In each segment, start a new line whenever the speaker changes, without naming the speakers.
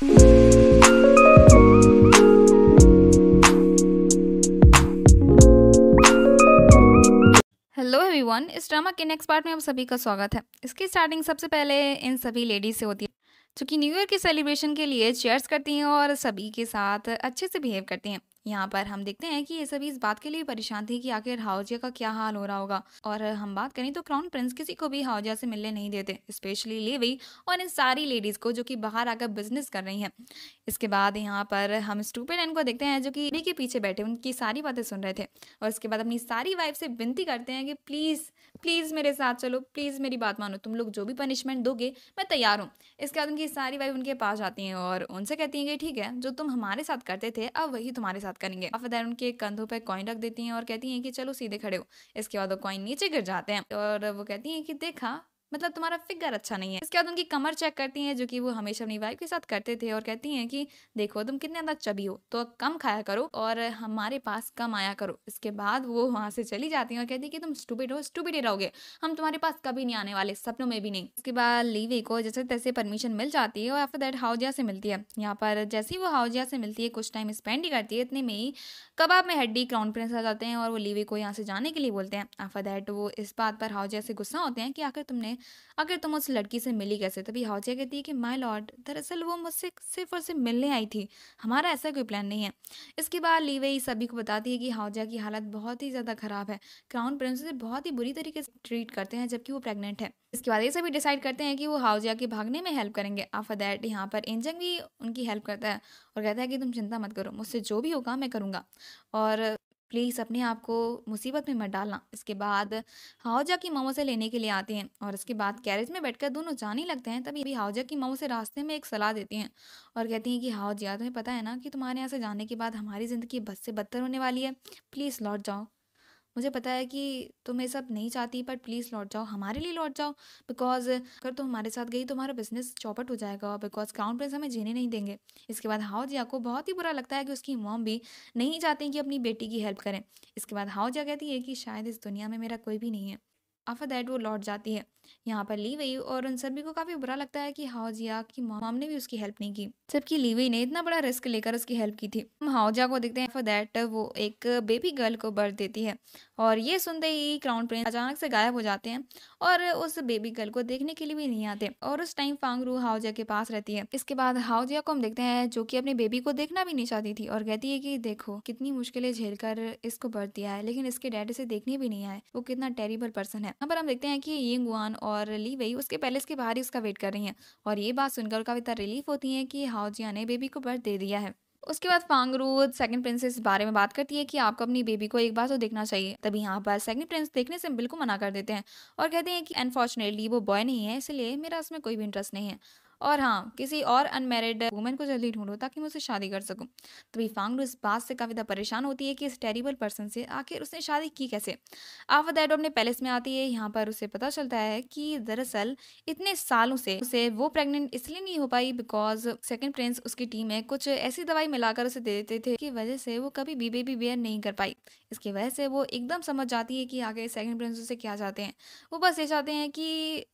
hello everyone इस drama के next part में आप सभी का स्वागत है इसकी स्टार्टिंग सबसे पहले इन सभी लेडीज से होती है जो न्यू ईयर के सेलिब्रेशन के लिए चेयर्स करती हैं और सभी के साथ अच्छे से बिहेव करती हैं यहाँ पर हम देखते हैं कि ये सभी इस बात के लिए परेशान थी कि आखिर हाउजिया का क्या हाल हो रहा होगा और हम बात करें तो क्राउन प्रिंस किसी को भी हाउजिया से मिलने नहीं देते स्पेशली लेवी और इन सारी लेडीज को जो कि बाहर आकर बिजनेस कर रही हैं इसके बाद यहाँ पर हम स्टूपेड एन को देखते हैं जो कि के पीछे बैठे उनकी सारी बातें सुन रहे थे और इसके बाद अपनी सारी वाइफ से विनती करते हैं कि प्लीज़ प्लीज़ मेरे साथ चलो प्लीज़ मेरी बात मानो तुम लोग जो भी पनिशमेंट दोगे मैं तैयार हूँ इसके बाद उनकी सारी वाइफ उनके पास जाती हैं और उनसे कहती हैं कि ठीक है जो तुम हमारे साथ करते थे अब वही तुम्हारे साथ करेंगे फिर उनके कंधों पर कॉइन रख देती हैं और कहती हैं कि चलो सीधे खड़े हो इसके बाद वो कॉइन नीचे गिर जाते हैं और वो कहती हैं कि देखा मतलब तुम्हारा फिगर अच्छा नहीं है इसके बाद उनकी कमर चेक करती हैं जो कि वो हमेशा अपनी वाइफ के साथ करते थे और कहती हैं कि देखो तुम कितने ज़्यादा चबी हो तो कम खाया करो और हमारे पास कम आया करो इसके बाद वो वहाँ से चली जाती हैं और कहती है कि तुम स्टूबिड हो स्टूबिड ही रहोगे हम तुम्हारे पास कभी नहीं आने वाले सपनों में भी नहीं उसके बाद लीवी को जैसे तैसे परमिशन मिल जाती है और आफ्टर दैट हाउजिया से मिलती है यहाँ पर जैसे ही वो हाउजिया से मिलती है कुछ टाइम स्पेंड ही करती है इतने में ही कबाब में हड्डी क्राउन प्रिंस आ जाते हैं और वो लीवी को यहाँ से जाने के लिए बोलते हैं आफ्टर दैट वो इस बात पर हाउजिया से गुस्सा होते हैं कि आखिर तुमने अगर तुम उस लड़की से मिली कैसे तभी हाउजिया कहती है कि माई लॉर्ड दरअसल वो मुझसे सिर्फ और सिर्फ मिलने आई थी हमारा ऐसा कोई प्लान नहीं है इसके बाद लीवेई सभी को बताती है कि हाउजिया की हालत बहुत ही ज़्यादा ख़राब है क्राउन प्रिंस उसे बहुत ही बुरी तरीके से ट्रीट करते हैं जबकि वो प्रेगनेंट है इसके बाद ये सभी डिसाइड करते हैं कि वो हाउजिया के भागने में हेल्प करेंगे आफ्टर दैट यहाँ पर इंजंग भी उनकी हेल्प करता है और कहता है कि तुम चिंता मत करो मुझसे जो भी होगा मैं करूँगा और प्लीज़ अपने आप को मुसीबत में मत डालना इसके बाद हाउजा की मोमो से लेने के लिए आते हैं और इसके बाद कैरेज में बैठकर दोनों जाने लगते हैं तभी हाउजा की मोमो से रास्ते में एक सलाह देती हैं और कहती हैं कि हाउजिया तुम्हें पता है ना कि तुम्हारे यहाँ से जाने के बाद हमारी ज़िंदगी बद से बदतर होने वाली है प्लीज़ लौट जाओ मुझे पता है कि तुम ये सब नहीं चाहती पर प्लीज़ लौट जाओ हमारे लिए लौट जाओ बिकॉज अगर तुम हमारे साथ गई तो हमारा बिजनेस चौपट हो जाएगा बिकॉज क्राउन प्रिंस हमें जीने नहीं देंगे इसके बाद हाउजिया को बहुत ही बुरा लगता है कि उसकी मॉम भी नहीं चाहती कि अपनी बेटी की हेल्प करें इसके बाद हाउजिया कहती है कि शायद इस दुनिया में मेरा कोई भी नहीं है आफ्टर दैट वो लौट जाती है यहाँ पर ली वही और उन सभी को काफ़ी बुरा लगता है कि हाउजिया की मॉम ने भी उसकी हेल्प नहीं की जबकि लीवई ने इतना बड़ा रिस्क लेकर उसकी हेल्प की थी हम हाउजिया को देखते हैं फॉर दैट वो एक बेबी गर्ल को बर्थ देती है और ये सुनते ही क्राउन प्रिंस अचानक से गायब हो जाते हैं और उस बेबी गर्ल को देखने के लिए भी नहीं आते और उस टाइम फांगरू हाउजिया के पास रहती है इसके बाद हाउजिया को हम देखते हैं जो कि अपने बेबी को देखना भी नहीं चाहती थी और कहती है कि देखो कितनी मुश्किलें झेल कर इसको बर्थ दिया है लेकिन इसके डैड इसे देखने भी नहीं आए वो कितना टेरिबल पर्सन है यहाँ पर हम देखते हैं कि ये गुआन और ली वही उसके पैलेस के बाहर ही उसका वेट कर रही है और ये बात सुनकर काफी रिलीफ होती है कि हाउजिया ने बेबी को बर्थ दे दिया है उसके बाद फांगरूद सेकंड प्रिंसेस इस बारे में बात करती है कि आपको अपनी बेबी को एक बार तो देखना चाहिए तभी यहाँ पर सेकंड प्रिंस देखने से बिल्कुल मना कर देते हैं और कहते हैं कि अनफॉर्चुनेटली वो बॉय नहीं है इसलिए मेरा उसमें कोई भी इंटरेस्ट नहीं है और हाँ किसी और अनमेरिड वुमेन को जल्दी ढूंढो ताकि मैं उसे शादी कर सकूँ तभी फांगडू इस बात से काफी ज्यादा परेशान होती है कि इस टेरिबल पर्सन से आखिर उसने शादी की कैसे आफत एडो अपने पैलेस में आती है यहाँ पर उसे पता चलता है कि दरअसल इतने सालों से उसे वो प्रेगनेंट इसलिए नहीं हो पाई बिकॉज सेकेंड प्रिंस उसकी टीम में कुछ ऐसी दवाई मिलाकर उसे दे देते थे की वजह से वो कभी भी बेबी बेयर नहीं कर पाई इसकी वजह से वो एकदम समझ जाती है कि आगे सेकंड प्रिंस उसे क्या चाहते हैं वो बस ये चाहते हैं कि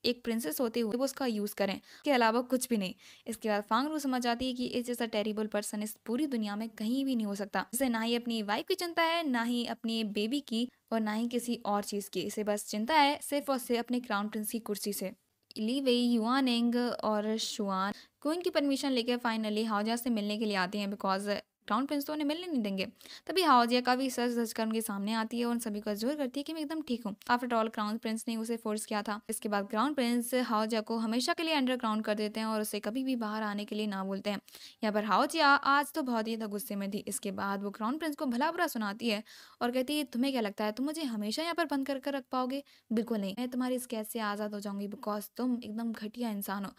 एक प्रिंसेस होते हुए वो उसका यूज करें इसके अलावा कुछ भी नहीं इसके बाद रू समझ आती है कि इस जैसा टेरिबल पर्सन इस पूरी दुनिया में कहीं भी नहीं हो सकता इसे ना ही अपनी वाइफ की चिंता है ना ही अपनी बेबी की और ना ही किसी और चीज़ की इसे बस चिंता है सिर्फ और सिर्फ अपने क्राउन प्रिंस की कुर्सी से ली वे युआन एंग और शुआन क्वीन की परमिशन लेकर फाइनली हाउजा से मिलने के लिए आते हैं बिकॉज क्राउन प्रिंस तो उन्हें मिलने नहीं देंगे तभी हाउजिया का भी सच धज कर उनके सामने आती है और उन सभी को जोर करती है कि मैं एकदम ठीक हूँ आफ्टर ऑल क्राउन प्रिंस ने उसे फोर्स किया था इसके बाद क्राउन प्रिंस हाउजिया को हमेशा के लिए अंडरग्राउंड कर देते हैं और उसे कभी भी बाहर आने के लिए ना बोलते हैं यहाँ पर हाउजिया आज तो बहुत ही गुस्से में थी इसके बाद वो क्राउन प्रिंस को भला बुरा सुनाती है और कहती है तुम्हें क्या लगता है तुम मुझे हमेशा यहाँ पर बंद कर रख पाओगे बिल्कुल नहीं मैं तुम्हारी इस कैद से आज़ाद हो जाऊंगी बिकॉज तुम एकदम घटिया इंसान हो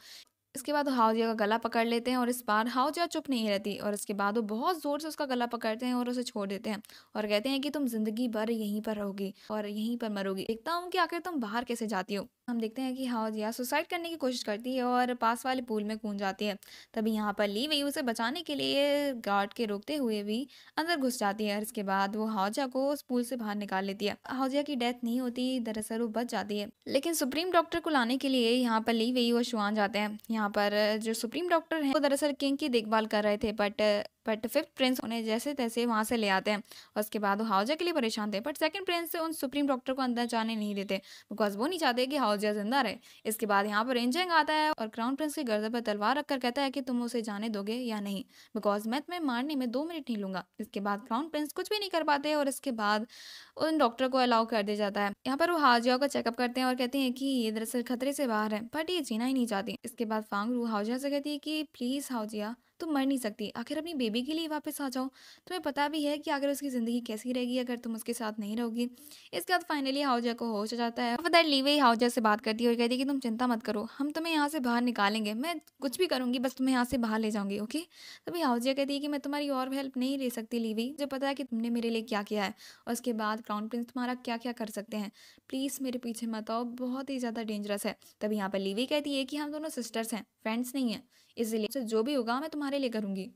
इसके बाद हाउजिया का गला पकड़ लेते हैं और इस बार हाउजिया चुप नहीं रहती और इसके बाद वो बहुत ज़ोर से उसका गला पकड़ते हैं और उसे छोड़ देते हैं और कहते हैं कि तुम जिंदगी भर यहीं पर रहोगी और यहीं पर मरोगी देखता हूँ कि आखिर तुम बाहर कैसे जाती हो हम देखते हैं कि हाउजिया सुसाइड करने की कोशिश करती है और पास वाले पूल में कूद जाती है तभी यहाँ पर ली वही उसे बचाने के लिए गार्ड के रोकते हुए भी अंदर घुस जाती है और इसके बाद वो हाउजिया को उस पूल से बाहर निकाल लेती है हाउजिया की डेथ नहीं होती दरअसल वो बच जाती है लेकिन सुप्रीम डॉक्टर को लाने के लिए यहाँ पर ली वही और शुआन जाते हैं यहाँ पर जो सुप्रीम डॉक्टर है वो दरअसल किंग की देखभाल कर रहे थे बट बट फिफ्थ प्रिंस उन्हें जैसे तैसे वहाँ से ले आते हैं और उसके बाद वो हाउजा के लिए परेशान थे बट सेकंड प्रिंस उन सुप्रीम डॉक्टर को अंदर जाने नहीं देते बिकॉज वो नहीं चाहते कि हाउजा जिंदा रहे इसके बाद यहाँ पर रेंजैंग आता है और क्राउन प्रिंस के गर्दन पर तलवार रखकर कहता है कि तुम उसे जाने दोगे या नहीं बिकॉज मैं तुम्हें मारने में दो मिनट नहीं लूंगा इसके बाद क्राउन प्रिंस कुछ भी नहीं कर पाते और इसके बाद उन डॉक्टर को अलाउ कर दिया जाता है यहाँ पर वो हाउजा को चेकअप करते हैं और कहते हैं कि ये दरअसल खतरे से बाहर है बट ये जीना ही नहीं चाहती इसके बाद रू हाउजा से कहती है कि प्लीज़ हाउजिया तुम मर नहीं सकती आखिर अपनी बेबी के लिए वापस आ जाओ तुम्हें पता भी है कि आखिर उसकी ज़िंदगी कैसी रहेगी अगर तुम उसके साथ नहीं रहोगी इसके बाद फाइनली हाउजा को होश हो जाता है वफादार लीवे हाउजा से बात करती है और कहती है कि तुम चिंता मत करो हम तुम्हें यहाँ से बाहर निकालेंगे मैं कुछ भी करूँगी बस तुम्हें यहाँ से बाहर ले जाऊँगी ओके तभी हाउजिया कहती है कि मैं तुम्हारी और हेल्प नहीं ले सकती लीवी जो पता है कि तुमने मेरे लिए क्या किया है और उसके बाद क्राउन प्रिंस तुम्हारा क्या क्या कर सकते हैं प्लीज़ मेरे पीछे मत आओ बहुत ही ज़्यादा डेंजरस है तभी यहाँ पर लीवी कहती है कि हम दोनों सिस्टर्स हैं फ्रेंड्स नहीं हैं तो जो भी होगा मैं तुम्हारे लिए करूँगी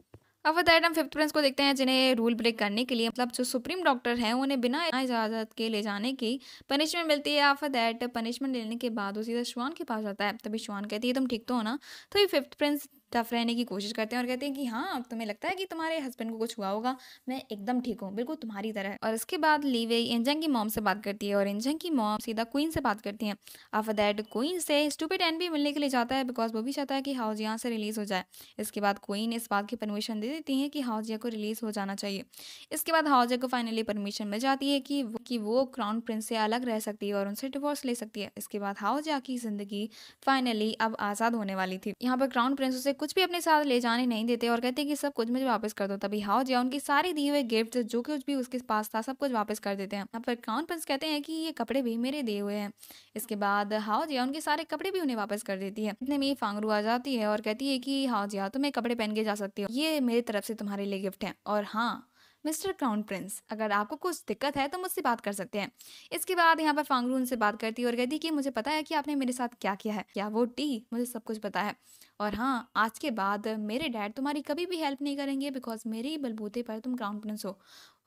अब बताए हम फिफ्थ प्रिंस को देखते हैं जिन्हें रूल ब्रेक करने के लिए मतलब जो सुप्रीम डॉक्टर हैं उन्हें बिना इजाज़त के ले जाने की पनिशमेंट मिलती है आफ दैट पनिशमेंट लेने के बाद वो सीधा श्वान के पास जाता है तभी श्वान कहती है तुम ठीक तो हो ना तो ये फिफ्थ प्रिंस टफ रहने की कोशिश करते हैं और कहते हैं कि हाँ तुम्हें लगता है कि तुम्हारे हस्बैंड को कुछ हुआ होगा मैं एकदम ठीक हूँ बिल्कुल तुम्हारी तरह और इसके बाद लीवे इंजंग की मॉम से बात करती है और इंजंग की मॉम सीधा क्वीन से बात करती है आफ्टर दैट क्वीन से स्टूपिड एन भी मिलने के लिए जाता है बिकॉज वो भी चाहता है कि हाउस यहाँ से रिलीज़ हो जाए इसके बाद क्वीन इस बात की परमिशन दे देती है कि हाउजिया को रिलीज़ हो जाना चाहिए इसके बाद हाउजिया को फाइनली परमिशन मिल जाती है कि कि वो क्राउन प्रिंस से अलग रह सकती है और उनसे डिवोर्स ले सकती है इसके बाद हाउजिया की ज़िंदगी फाइनली अब आज़ाद होने वाली थी यहाँ पर क्राउन प्रिंस उसे कुछ भी अपने साथ ले जाने नहीं देते और कहते कि सब कुछ मुझे वापस कर दो तभी हाउ जिया उनकी सारी दिए हुए गिफ्ट जो कुछ भी उसके पास था सब कुछ वापस कर देते हैं यहाँ पर क्राउन प्रिंस कहते हैं कि ये कपड़े भी मेरे दिए हुए हैं इसके बाद हाउ जिया उनके सारे कपड़े भी उन्हें वापस कर देती है इतने में फांगरू आ जाती है और कहती है कि हाउ जिया तुम्हें कपड़े पहन के जा सकती हो ये मेरी तरफ से तुम्हारे लिए गिफ्ट है और हाँ मिस्टर क्राउन प्रिंस अगर आपको कुछ दिक्कत है तो मुझसे बात कर सकते हैं इसके बाद यहाँ पर फांगरू उनसे बात करती है और कहती कि मुझे पता है कि आपने मेरे साथ क्या किया है क्या वो टी मुझे सब कुछ पता है और हाँ आज के बाद मेरे डैड तुम्हारी कभी भी हेल्प नहीं करेंगे बिकॉज मेरे ही बलबूते पर तुम क्राउन प्रिंस हो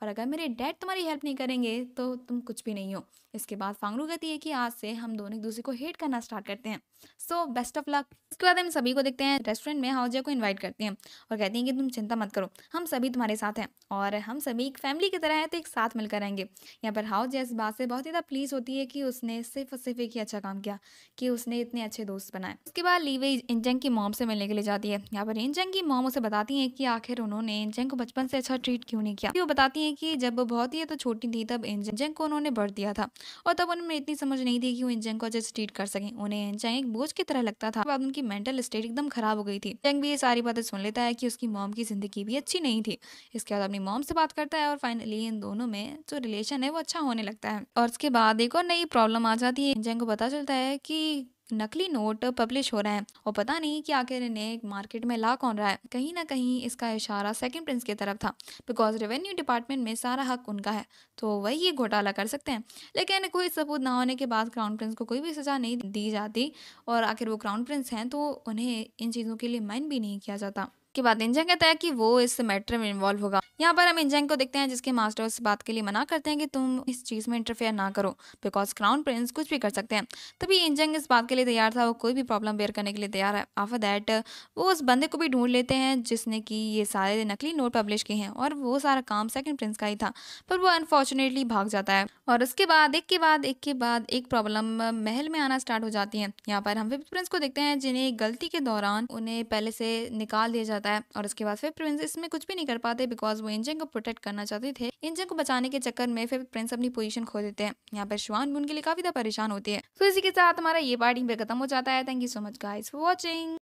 और अगर मेरे डैड तुम्हारी हेल्प नहीं करेंगे तो तुम कुछ भी नहीं हो इसके बाद फांगरू कहती है कि आज से हम दोनों एक दूसरे को हेट करना स्टार्ट करते हैं सो बेस्ट ऑफ लक इसके बाद हम सभी को देखते हैं रेस्टोरेंट में हाउजे को इन्वाइट करते हैं और कहती हैं कि तुम चिंता मत करो हम सभी तुम्हारे साथ हैं और हम सभी एक फैमिली की तरह हैं तो एक साथ मिलकर रहेंगे यहाँ पर हाउजे इस बात से बहुत ज़्यादा प्लीज होती है कि उसने सिर्फ और सिर्फ एक ही अच्छा काम किया कि उसने इतने अच्छे दोस्त बनाए उसके बाद लीवे इंजंग की मॉम से मिलने के लिए जाती है यहाँ पर इंजंग की मॉम उसे बताती है कि आखिर उन्होंने इंजंग को बचपन से अच्छा ट्रीट क्यों नहीं किया वो बताती है हैं कि जब बहुत ही तो छोटी थी तब एनजेंग को उन्होंने बढ़ दिया था और तब उनमें इतनी समझ नहीं थी कि वो एनजेंग को जस्ट ट्रीट कर सकें उन्हें एनजेंग एक बोझ की तरह लगता था बाद उनकी मेंटल स्टेट एकदम खराब हो गई थी जेंग भी ये सारी बातें सुन लेता है कि उसकी मॉम की जिंदगी भी अच्छी नहीं थी इसके बाद अपनी मॉम से बात करता है और फाइनली इन दोनों में जो रिलेशन है वो अच्छा होने लगता है और उसके बाद एक और नई प्रॉब्लम आ जाती है एनजेंग को पता चलता है की नकली नोट पब्लिश हो रहे हैं और पता नहीं कि आखिर इन्हें मार्केट में ला कौन रहा है कहीं ना कहीं इसका इशारा सेकंड प्रिंस की तरफ था बिकॉज रेवेन्यू डिपार्टमेंट में सारा हक उनका है तो वही ये घोटाला कर सकते हैं लेकिन कोई सबूत ना होने के बाद क्राउन प्रिंस को कोई भी सज़ा नहीं दी जाती और आखिर वो क्राउन प्रिंस हैं तो उन्हें इन चीज़ों के लिए माइंड भी नहीं किया जाता के बाद इंजन कहता है कि वो इस मैटर में इन्वॉल्व होगा यहाँ पर हम इंजन को देखते हैं जिसके मास्टर उस बात के लिए मना करते हैं कि तुम इस चीज़ में इंटरफेयर ना करो बिकॉज क्राउन प्रिंस कुछ भी कर सकते हैं तभी इंजंग इस बात के लिए तैयार था वो कोई भी प्रॉब्लम बेयर करने के लिए तैयार है आफर दैट वो उस बंदे को भी ढूंढ लेते हैं जिसने कि ये सारे नकली नोट पब्लिश किए हैं और वो सारा काम सेकेंड प्रिंस का ही था पर वो अनफॉर्चुनेटली भाग जाता है और उसके बाद एक के बाद एक के बाद एक प्रॉब्लम महल में आना स्टार्ट हो जाती है यहाँ पर हम फिफ्थ प्रिंस को देखते हैं जिन्हें गलती के दौरान उन्हें पहले से निकाल दिया जाता जाता है और उसके बाद फिर प्रिंस इसमें कुछ भी नहीं कर पाते बिकॉज वो इंजन को प्रोटेक्ट करना चाहते थे इंजन को बचाने के चक्कर में फिर प्रिंस अपनी पोजीशन खो देते हैं यहाँ पर शुआन भी उनके लिए काफी ज्यादा परेशान होती है तो इसी के साथ हमारा ये पार्टी पे खत्म हो जाता है thank you so much guys for watching